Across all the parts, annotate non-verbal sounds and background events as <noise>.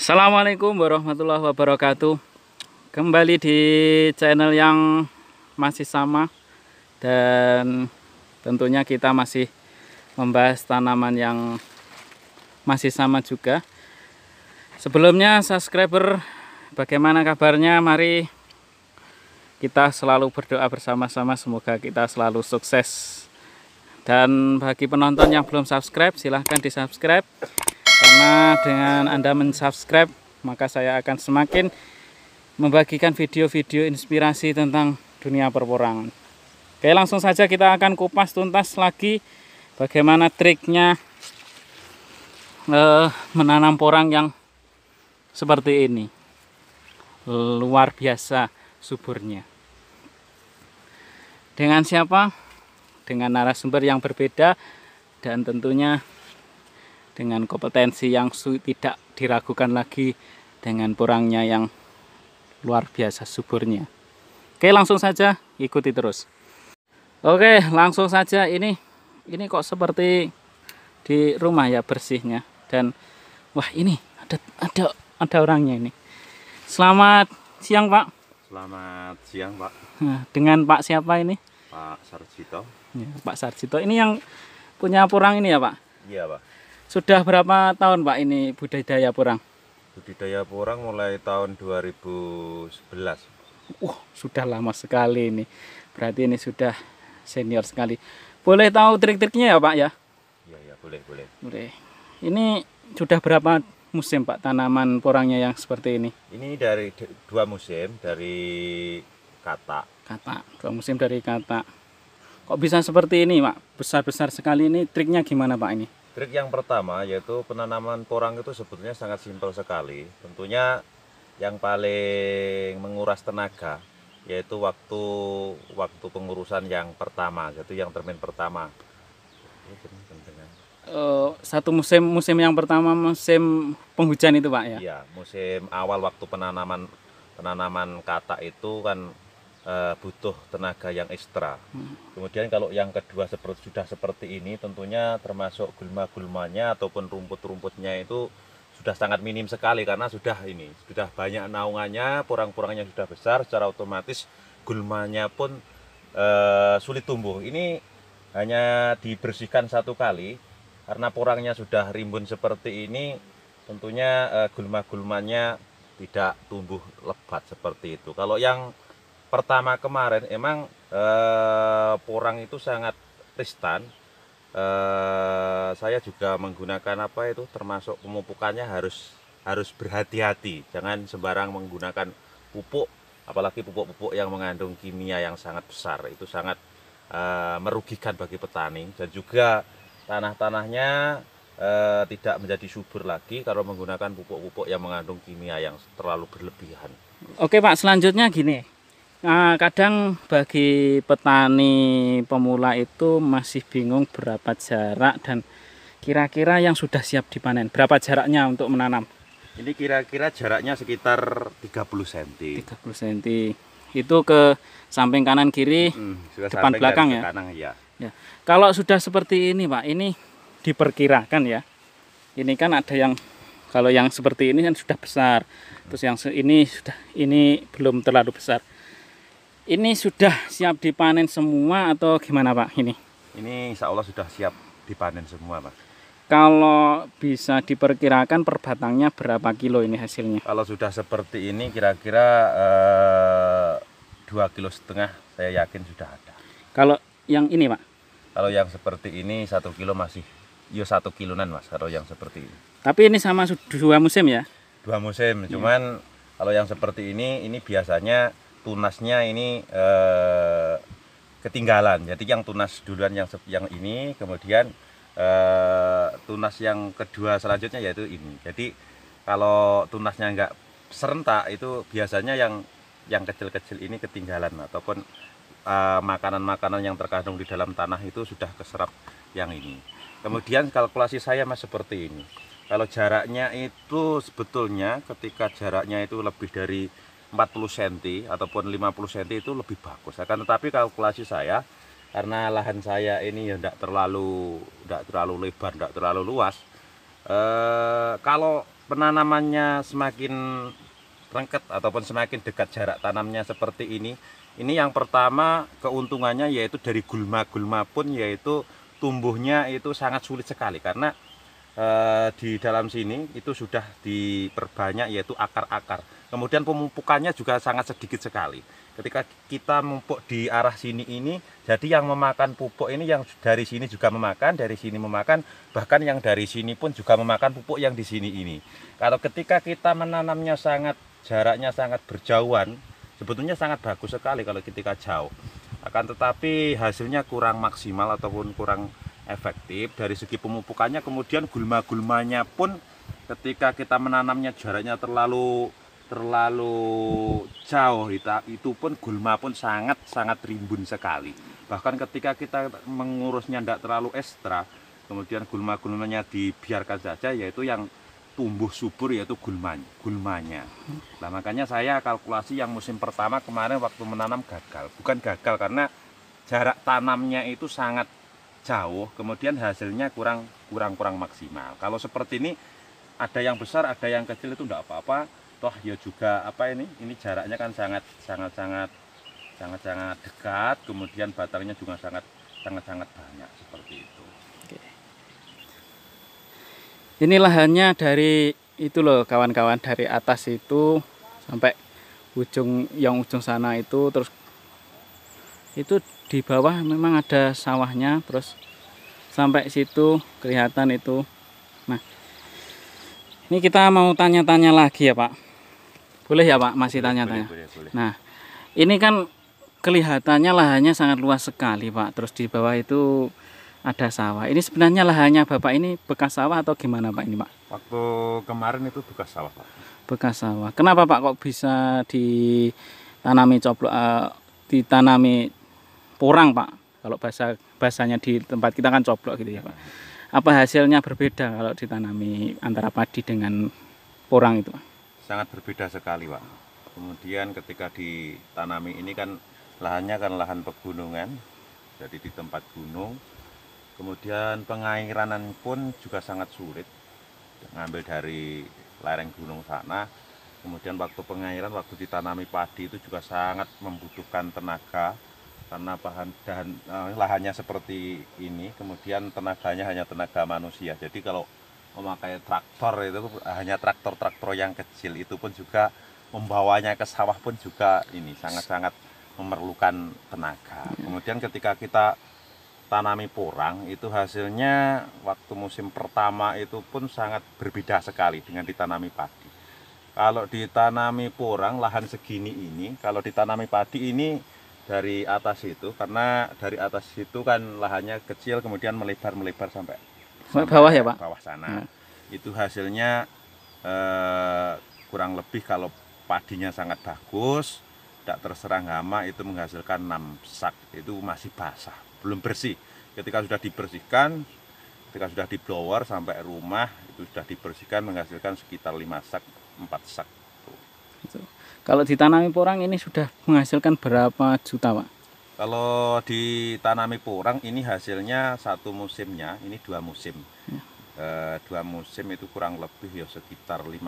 Assalamualaikum warahmatullahi wabarakatuh Kembali di channel yang masih sama Dan tentunya kita masih membahas tanaman yang masih sama juga Sebelumnya subscriber bagaimana kabarnya mari kita selalu berdoa bersama-sama semoga kita selalu sukses dan bagi penonton yang belum subscribe silahkan di subscribe karena dengan Anda mensubscribe maka saya akan semakin membagikan video-video inspirasi tentang dunia perporangan oke langsung saja kita akan kupas tuntas lagi bagaimana triknya eh, menanam porang yang seperti ini luar biasa suburnya dengan siapa dengan narasumber yang berbeda dan tentunya dengan kompetensi yang tidak diragukan lagi dengan porangnya yang luar biasa suburnya oke langsung saja ikuti terus oke langsung saja ini ini kok seperti di rumah ya bersihnya dan wah ini ada ada ada orangnya ini selamat siang pak selamat siang pak nah, dengan pak siapa ini pak Sarjito ya, pak Sarjito ini yang punya porang ini ya pak iya pak sudah berapa tahun Pak ini budidaya porang? Budidaya porang mulai tahun 2011. Uh, sudah lama sekali ini. Berarti ini sudah senior sekali. Boleh tahu trik-triknya ya Pak ya? Iya, ya, boleh, boleh. Boleh. Ini sudah berapa musim Pak tanaman porangnya yang seperti ini? Ini dari dua musim dari kata. Kata, dua musim dari kata. Kok bisa seperti ini Pak? Besar-besar sekali ini triknya gimana Pak ini? Trik yang pertama yaitu penanaman porang itu sebetulnya sangat simpel sekali. Tentunya yang paling menguras tenaga yaitu waktu waktu pengurusan yang pertama, yaitu yang termin pertama. Eh, satu musim musim yang pertama musim penghujan itu pak ya? Iya, musim awal waktu penanaman penanaman kata itu kan uh, butuh tenaga yang ekstra. Hmm. Kemudian kalau yang kedua seperti sudah seperti ini tentunya termasuk gulma-gulmanya ataupun rumput-rumputnya itu sudah sangat minim sekali karena sudah ini sudah banyak naungannya, porang-porangnya sudah besar secara otomatis gulmanya pun uh, sulit tumbuh. Ini hanya dibersihkan satu kali karena porangnya sudah rimbun seperti ini tentunya uh, gulma-gulmanya tidak tumbuh lebat seperti itu. Kalau yang pertama kemarin emang eh, porang itu sangat ristan eh, saya juga menggunakan apa itu termasuk pemupukannya harus harus berhati-hati jangan sembarang menggunakan pupuk apalagi pupuk-pupuk yang mengandung kimia yang sangat besar itu sangat eh, merugikan bagi petani dan juga tanah-tanahnya eh, tidak menjadi subur lagi kalau menggunakan pupuk-pupuk yang mengandung kimia yang terlalu berlebihan. Oke Pak, selanjutnya gini, Nah, kadang bagi petani pemula itu masih bingung berapa jarak dan kira-kira yang sudah siap dipanen. Berapa jaraknya untuk menanam? Ini kira-kira jaraknya sekitar 30 cm. 30 cm. Itu ke samping kanan kiri, hmm, depan belakang ya? Kanan, ya. Ya. Kalau sudah seperti ini, Pak, ini diperkirakan ya. Ini kan ada yang kalau yang seperti ini kan sudah besar. Terus yang ini sudah ini belum terlalu besar. Ini sudah siap dipanen semua atau gimana Pak ini? Ini insya Allah sudah siap dipanen semua Pak. Kalau bisa diperkirakan per batangnya berapa kilo ini hasilnya? Kalau sudah seperti ini kira-kira eh, dua -kira, eh, kilo setengah saya yakin sudah ada. Kalau yang ini Pak? Kalau yang seperti ini satu kilo masih, yo satu kilonan Mas kalau yang seperti ini. Tapi ini sama dua musim ya? Dua musim, iya. cuman ya. kalau yang seperti ini ini biasanya tunasnya ini eh, ketinggalan. Jadi yang tunas duluan yang yang ini, kemudian eh, tunas yang kedua selanjutnya yaitu ini. Jadi kalau tunasnya nggak serentak itu biasanya yang yang kecil-kecil ini ketinggalan ataupun eh, makanan-makanan eh, yang terkandung di dalam tanah itu sudah keserap yang ini. Kemudian kalkulasi saya mas seperti ini. Kalau jaraknya itu sebetulnya ketika jaraknya itu lebih dari 40 cm ataupun 50 cm itu lebih bagus akan tetapi kalkulasi saya karena lahan saya ini ya tidak terlalu tidak terlalu lebar tidak terlalu luas e, kalau penanamannya semakin rengket ataupun semakin dekat jarak tanamnya seperti ini ini yang pertama keuntungannya yaitu dari gulma-gulma pun yaitu tumbuhnya itu sangat sulit sekali karena e, di dalam sini itu sudah diperbanyak yaitu akar-akar Kemudian pemupukannya juga sangat sedikit sekali. Ketika kita memupuk di arah sini ini, jadi yang memakan pupuk ini yang dari sini juga memakan, dari sini memakan, bahkan yang dari sini pun juga memakan pupuk yang di sini ini. Kalau ketika kita menanamnya sangat jaraknya sangat berjauhan, sebetulnya sangat bagus sekali kalau ketika jauh. Akan tetapi hasilnya kurang maksimal ataupun kurang efektif dari segi pemupukannya kemudian gulma-gulmanya pun ketika kita menanamnya jaraknya terlalu terlalu jauh itu pun gulma pun sangat sangat rimbun sekali bahkan ketika kita mengurusnya tidak terlalu ekstra kemudian gulma-gulmanya dibiarkan saja yaitu yang tumbuh subur yaitu gulma gulmanya nah makanya saya kalkulasi yang musim pertama kemarin waktu menanam gagal bukan gagal karena jarak tanamnya itu sangat jauh kemudian hasilnya kurang kurang kurang maksimal kalau seperti ini ada yang besar ada yang kecil itu tidak apa-apa toh ya juga apa ini ini jaraknya kan sangat sangat sangat sangat sangat dekat kemudian batangnya juga sangat sangat sangat banyak seperti itu Oke. ini lahannya dari itu loh kawan-kawan dari atas itu sampai ujung yang ujung sana itu terus itu di bawah memang ada sawahnya terus sampai situ kelihatan itu nah ini kita mau tanya-tanya lagi ya Pak boleh ya Pak, masih tanya-tanya. Nah, ini kan kelihatannya lahannya sangat luas sekali Pak. Terus di bawah itu ada sawah. Ini sebenarnya lahannya Bapak ini bekas sawah atau gimana Pak ini Pak? Waktu kemarin itu bekas sawah Pak. Bekas sawah. Kenapa Pak kok bisa ditanami coplo uh, eh, ditanami porang Pak? Kalau bahasa bahasanya di tempat kita kan coplok gitu ya Pak. Apa hasilnya berbeda kalau ditanami antara padi dengan porang itu Pak? sangat berbeda sekali pak kemudian ketika ditanami ini kan lahannya kan lahan pegunungan jadi di tempat gunung kemudian pengairanan pun juga sangat sulit ngambil dari lereng gunung sana kemudian waktu pengairan waktu ditanami padi itu juga sangat membutuhkan tenaga karena bahan dan eh, lahannya seperti ini kemudian tenaganya hanya tenaga manusia jadi kalau memakai traktor itu hanya traktor-traktor yang kecil itu pun juga membawanya ke sawah pun juga ini sangat-sangat memerlukan tenaga. Iya. Kemudian ketika kita tanami porang itu hasilnya waktu musim pertama itu pun sangat berbeda sekali dengan ditanami padi. Kalau ditanami porang lahan segini ini, kalau ditanami padi ini dari atas itu karena dari atas itu kan lahannya kecil kemudian melebar-melebar sampai sana, bawah ya pak bawah sana hmm. itu hasilnya eh, kurang lebih kalau padinya sangat bagus tidak terserang hama itu menghasilkan 6 sak itu masih basah belum bersih ketika sudah dibersihkan ketika sudah di blower sampai rumah itu sudah dibersihkan menghasilkan sekitar 5 sak 4 sak kalau ditanami porang ini sudah menghasilkan berapa juta pak? Kalau ditanami porang ini hasilnya satu musimnya ini dua musim. Ya. E, dua musim itu kurang lebih ya sekitar 15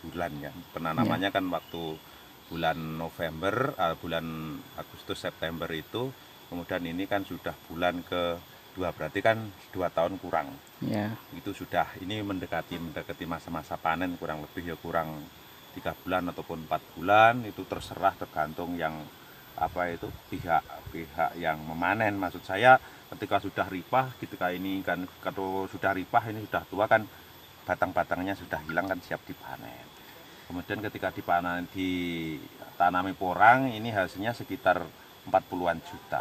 bulan ya. Penanamannya ya. kan waktu bulan November, uh, bulan Agustus September itu. Kemudian ini kan sudah bulan ke dua berarti kan dua tahun kurang. Ya. Itu sudah ini mendekati mendekati masa-masa panen kurang lebih ya kurang tiga bulan ataupun empat bulan itu terserah tergantung yang apa itu pihak-pihak yang memanen maksud saya ketika sudah ripah ketika ini kan kalau sudah ripah ini sudah tua kan batang-batangnya sudah hilang kan siap dipanen kemudian ketika dipanen ditanami porang ini hasilnya sekitar 40-an juta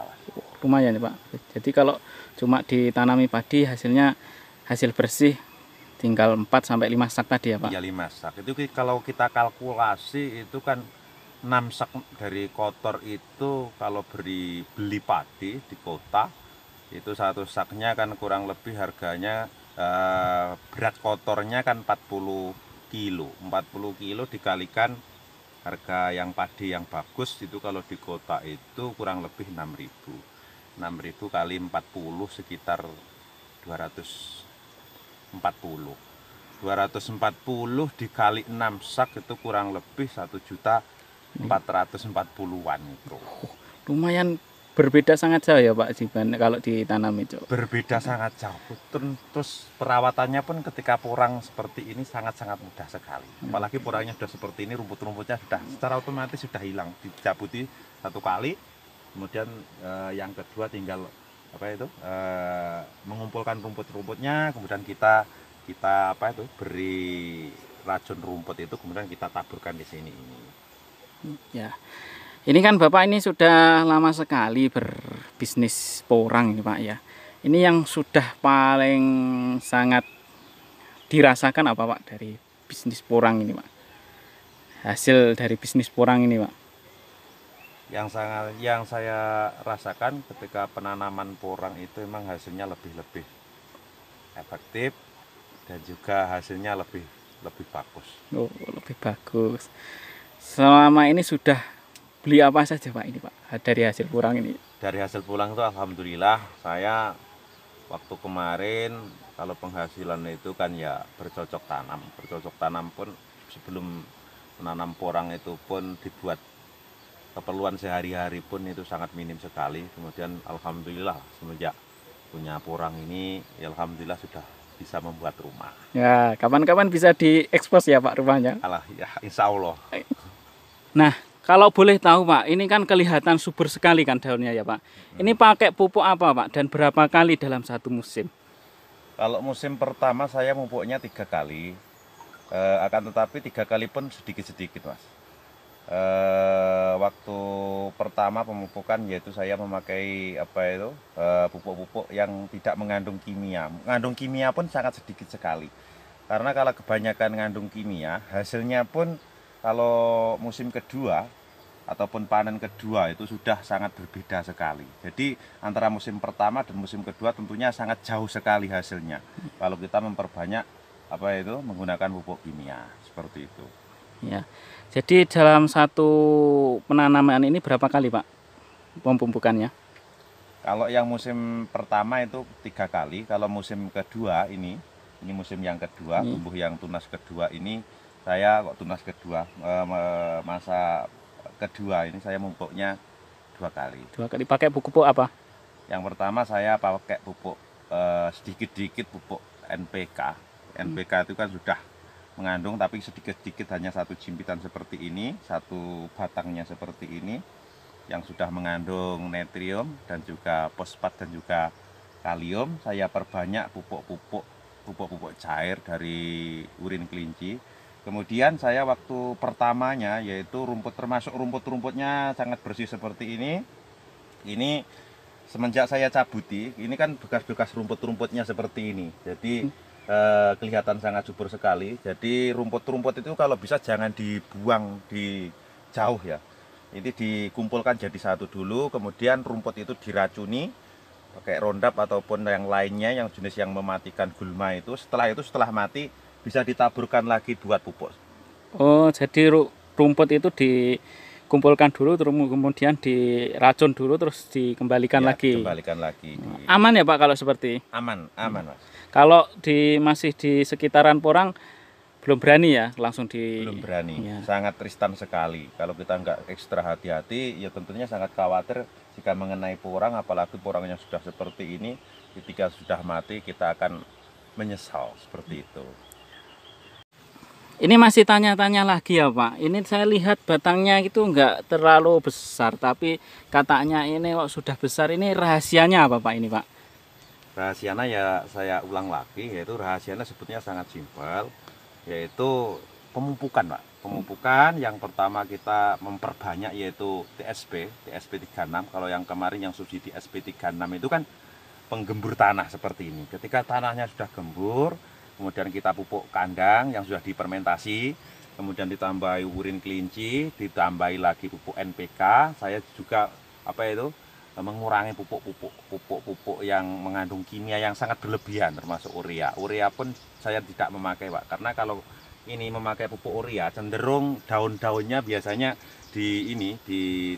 lumayan ya Pak jadi kalau cuma ditanami padi hasilnya hasil bersih tinggal 4 sampai 5 sak tadi ya Pak ya 5 sak itu kalau kita kalkulasi itu kan namsak dari kotor itu kalau beri beli padi di kota itu satu saknya kan kurang lebih harganya eh, berat kotornya kan 40 kilo 40 kilo dikalikan harga yang padi yang bagus itu kalau di kota itu kurang lebih 6000 6000 kali 40 sekitar 240 240 dikali 6 sak itu kurang lebih 1 juta 440-an itu. lumayan berbeda sangat jauh ya Pak Jiban kalau ditanam itu. Berbeda sangat jauh. Terus perawatannya pun ketika porang seperti ini sangat-sangat mudah sekali. Hmm. Apalagi porangnya sudah seperti ini, rumput-rumputnya sudah secara otomatis sudah hilang, dicabuti satu kali. Kemudian eh, yang kedua tinggal apa itu eh, mengumpulkan rumput-rumputnya, kemudian kita kita apa itu beri racun rumput itu kemudian kita taburkan di sini ini ya ini kan bapak ini sudah lama sekali berbisnis porang ini pak ya ini yang sudah paling sangat dirasakan apa pak dari bisnis porang ini pak hasil dari bisnis porang ini pak yang sangat yang saya rasakan ketika penanaman porang itu memang hasilnya lebih-lebih efektif dan juga hasilnya lebih lebih bagus oh lebih bagus selama ini sudah beli apa saja pak ini pak dari hasil pulang ini dari hasil pulang itu alhamdulillah saya waktu kemarin kalau penghasilan itu kan ya bercocok tanam bercocok tanam pun sebelum menanam porang itu pun dibuat keperluan sehari-hari pun itu sangat minim sekali kemudian alhamdulillah semenjak punya porang ini ya alhamdulillah sudah bisa membuat rumah ya kapan-kapan bisa diekspos ya pak rumahnya alah ya insya Allah <laughs> Nah, kalau boleh tahu Pak, ini kan kelihatan subur sekali kan daunnya ya Pak. Ini pakai pupuk apa Pak dan berapa kali dalam satu musim? Kalau musim pertama saya pupuknya tiga kali, e, akan tetapi tiga kali pun sedikit-sedikit Mas. E, waktu pertama pemupukan yaitu saya memakai apa itu eh, pupuk-pupuk e, yang tidak mengandung kimia. Mengandung kimia pun sangat sedikit sekali. Karena kalau kebanyakan mengandung kimia, hasilnya pun kalau musim kedua ataupun panen kedua itu sudah sangat berbeda sekali. Jadi antara musim pertama dan musim kedua tentunya sangat jauh sekali hasilnya. Kalau kita memperbanyak apa itu menggunakan pupuk kimia seperti itu. Ya. Jadi dalam satu penanaman ini berapa kali Pak pemupukannya? Kalau yang musim pertama itu tiga kali, kalau musim kedua ini, ini musim yang kedua, iya. tumbuh yang tunas kedua ini saya kok tunas kedua e, masa kedua ini saya mumpuknya dua kali dua kali pakai pupuk apa yang pertama saya pakai pupuk e, sedikit-sedikit pupuk NPK NPK hmm. itu kan sudah mengandung tapi sedikit-sedikit hanya satu jimpitan seperti ini satu batangnya seperti ini yang sudah mengandung natrium dan juga fosfat dan juga kalium saya perbanyak pupuk-pupuk pupuk-pupuk cair dari urin kelinci Kemudian saya waktu pertamanya yaitu rumput termasuk rumput-rumputnya sangat bersih seperti ini. Ini semenjak saya cabuti, ini kan bekas-bekas rumput-rumputnya seperti ini. Jadi hmm. eh, kelihatan sangat subur sekali. Jadi rumput-rumput itu kalau bisa jangan dibuang di jauh ya. Ini dikumpulkan jadi satu dulu, kemudian rumput itu diracuni pakai rondap ataupun yang lainnya yang jenis yang mematikan gulma itu. Setelah itu setelah mati bisa ditaburkan lagi buat pupuk. Oh, jadi rumput itu dikumpulkan dulu terus kemudian diracun dulu terus dikembalikan ya, lagi. Kembalikan lagi. Aman ya Pak kalau seperti? Aman, aman Mas. Kalau di masih di sekitaran Porang belum berani ya langsung di belum berani ya. sangat riskan sekali kalau kita nggak ekstra hati-hati ya tentunya sangat khawatir jika mengenai porang apalagi porang yang sudah seperti ini ketika sudah mati kita akan menyesal seperti itu ini masih tanya-tanya lagi ya Pak. Ini saya lihat batangnya itu enggak terlalu besar, tapi katanya ini kok sudah besar. Ini rahasianya apa Pak ini Pak? Rahasianya ya saya ulang lagi, yaitu rahasianya sebetulnya sangat simpel, yaitu pemupukan Pak. Pemupukan yang pertama kita memperbanyak yaitu TSP, TSP 36. Kalau yang kemarin yang subsidi TSP 36 itu kan penggembur tanah seperti ini. Ketika tanahnya sudah gembur, kemudian kita pupuk kandang yang sudah dipermentasi, kemudian ditambahi urin kelinci, ditambahi lagi pupuk NPK. Saya juga apa itu mengurangi pupuk-pupuk pupuk-pupuk yang mengandung kimia yang sangat berlebihan termasuk urea. Urea pun saya tidak memakai, Pak, karena kalau ini memakai pupuk urea cenderung daun-daunnya biasanya di ini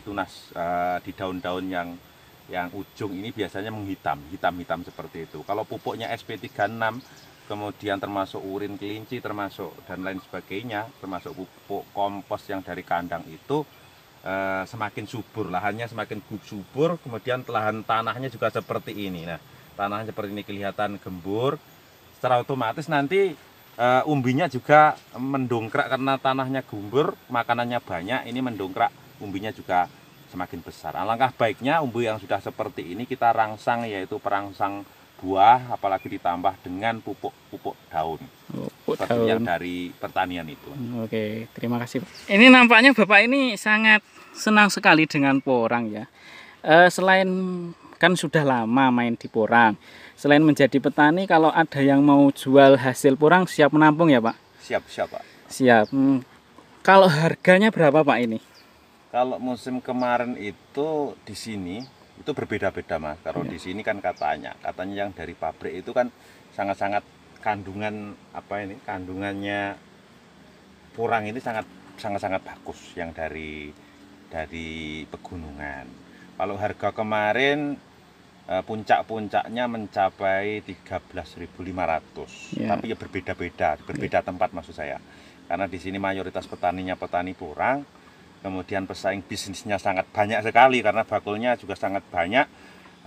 tunas uh, di daun-daun yang yang ujung ini biasanya menghitam, hitam-hitam seperti itu. Kalau pupuknya SP36 kemudian termasuk urin kelinci termasuk dan lain sebagainya termasuk pupuk kompos yang dari kandang itu e, semakin subur lahannya semakin subur kemudian lahan tanahnya juga seperti ini nah tanahnya seperti ini kelihatan gembur secara otomatis nanti e, umbinya juga mendongkrak karena tanahnya gembur makanannya banyak ini mendongkrak umbinya juga semakin besar alangkah nah, baiknya umbi yang sudah seperti ini kita rangsang yaitu perangsang buah apalagi ditambah dengan pupuk-pupuk daun. Pupuk daun. yang dari pertanian itu. Oke, terima kasih. Ini nampaknya Bapak ini sangat senang sekali dengan porang ya. Eh, selain kan sudah lama main di porang. Selain menjadi petani kalau ada yang mau jual hasil porang siap menampung ya, Pak? Siap, siap, Pak. Siap. Hmm. Kalau harganya berapa, Pak ini? Kalau musim kemarin itu di sini itu berbeda-beda mas kalau ya. di sini kan katanya katanya yang dari pabrik itu kan sangat-sangat kandungan apa ini kandungannya purang ini sangat sangat-sangat bagus yang dari dari pegunungan kalau harga kemarin eh, puncak-puncaknya mencapai 13.500 ya. tapi ya berbeda-beda berbeda ya. tempat maksud saya karena di sini mayoritas petaninya petani purang kemudian pesaing bisnisnya sangat banyak sekali karena bakulnya juga sangat banyak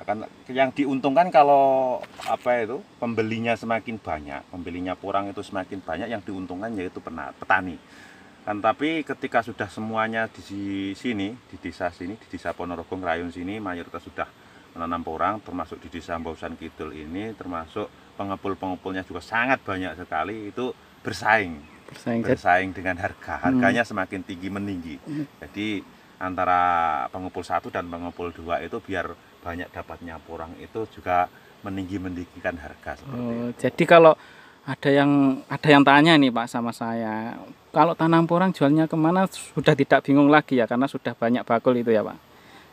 akan yang diuntungkan kalau apa itu pembelinya semakin banyak pembelinya kurang itu semakin banyak yang diuntungkan yaitu petani kan tapi ketika sudah semuanya di sini di desa sini di desa Ponorogo Rayun sini mayoritas sudah menanam porang termasuk di desa Mbausan Kidul ini termasuk pengepul-pengepulnya juga sangat banyak sekali itu bersaing bersaing, bersaing dengan harga. Hmm. Harganya hmm. semakin tinggi meninggi. Hmm. Jadi antara pengumpul satu dan pengumpul dua itu biar banyak dapatnya porang itu juga meninggi meninggikan harga seperti oh, itu. Jadi kalau ada yang ada yang tanya nih Pak sama saya, kalau tanam porang jualnya kemana sudah tidak bingung lagi ya karena sudah banyak bakul itu ya Pak.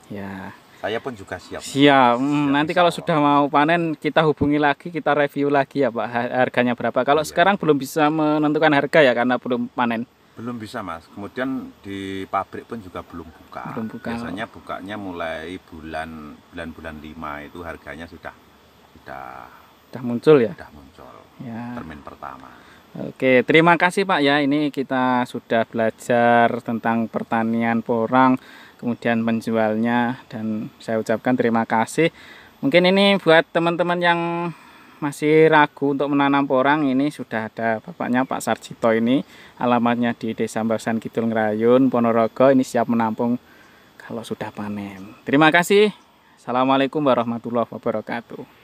Ya. Saya pun juga siap. Siap. Hmm, siap nanti kalau sudah mau panen kita hubungi lagi, kita review lagi ya Pak harganya berapa. Kalau iya. sekarang belum bisa menentukan harga ya karena belum panen. Belum bisa Mas. Kemudian di pabrik pun juga belum buka. Belum buka. Biasanya bukanya mulai bulan bulan-bulan lima itu harganya sudah sudah sudah muncul ya. Sudah muncul. Ya. Termin pertama. Oke, terima kasih Pak ya. Ini kita sudah belajar tentang pertanian porang kemudian menjualnya dan saya ucapkan terima kasih mungkin ini buat teman-teman yang masih ragu untuk menanam porang ini sudah ada bapaknya Pak Sarjito ini alamatnya di Desa Mbasan Kidul Ngerayun Ponorogo ini siap menampung kalau sudah panen terima kasih Assalamualaikum warahmatullahi wabarakatuh